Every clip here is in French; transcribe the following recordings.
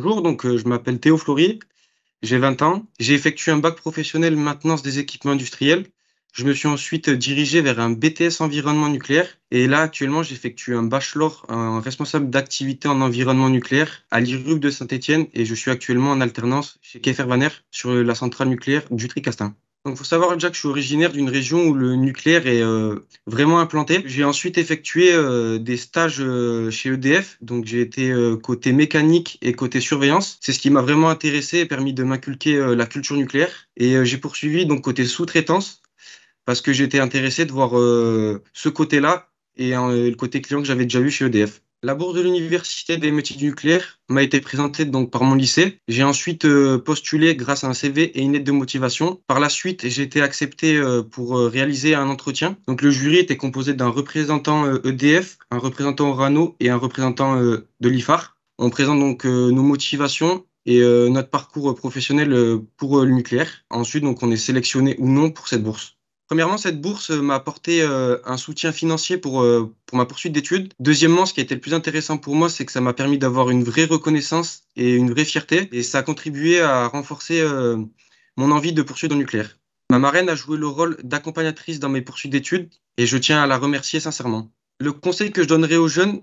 Bonjour, donc euh, je m'appelle Théo Flory, j'ai 20 ans, j'ai effectué un bac professionnel maintenance des équipements industriels. Je me suis ensuite dirigé vers un BTS environnement nucléaire et là actuellement j'effectue un bachelor en responsable d'activité en environnement nucléaire à l'IRUB de Saint-Étienne et je suis actuellement en alternance chez KFR Vaner sur la centrale nucléaire du Tricastin. Donc, faut savoir déjà que je suis originaire d'une région où le nucléaire est euh, vraiment implanté. J'ai ensuite effectué euh, des stages euh, chez EDF. Donc, j'ai été côté mécanique et côté surveillance. C'est ce qui m'a vraiment intéressé et permis de m'inculquer la culture nucléaire. Et j'ai poursuivi donc côté sous-traitance parce que j'étais intéressé de voir ce côté-là et le côté client que j'avais déjà vu chez EDF. La bourse de l'université des métiers nucléaires nucléaire m'a été présentée donc par mon lycée. J'ai ensuite euh, postulé grâce à un CV et une aide de motivation. Par la suite, j'ai été accepté euh, pour euh, réaliser un entretien. Donc le jury était composé d'un représentant EDF, e un représentant RANO et un représentant de l'IFAR. On présente donc nos motivations et notre parcours professionnel pour le nucléaire. Ensuite, donc on est sélectionné ou non pour cette bourse. Premièrement, cette bourse m'a apporté euh, un soutien financier pour, euh, pour ma poursuite d'études. Deuxièmement, ce qui a été le plus intéressant pour moi, c'est que ça m'a permis d'avoir une vraie reconnaissance et une vraie fierté. Et ça a contribué à renforcer euh, mon envie de poursuivre dans le nucléaire. Ma marraine a joué le rôle d'accompagnatrice dans mes poursuites d'études et je tiens à la remercier sincèrement. Le conseil que je donnerais aux jeunes,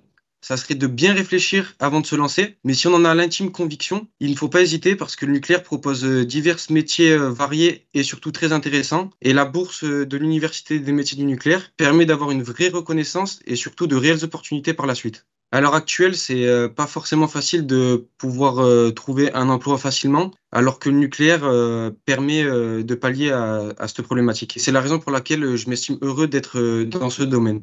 ça serait de bien réfléchir avant de se lancer. Mais si on en a l'intime conviction, il ne faut pas hésiter parce que le nucléaire propose euh, divers métiers euh, variés et surtout très intéressants. Et la bourse euh, de l'Université des métiers du nucléaire permet d'avoir une vraie reconnaissance et surtout de réelles opportunités par la suite. À l'heure actuelle, c'est pas forcément facile de pouvoir trouver un emploi facilement, alors que le nucléaire permet de pallier à, à cette problématique. C'est la raison pour laquelle je m'estime heureux d'être dans ce domaine.